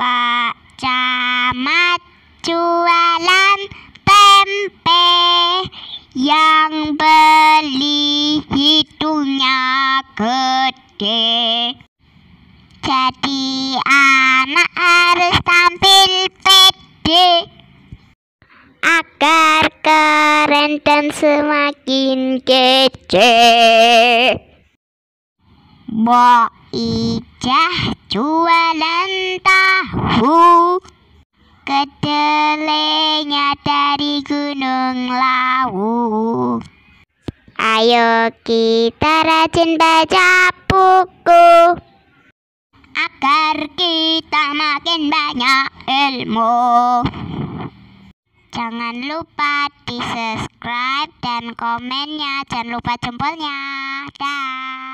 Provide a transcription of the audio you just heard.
Pak Camat jualan tempe yang beli hitungnya gede jadi anak harus tampil pede agar keren dan semakin kece Bo Ijah jualan kedelainya dari gunung lawu Ayo kita rajin baca buku Agar kita makin banyak ilmu Jangan lupa di subscribe dan komennya Jangan lupa jempolnya Dah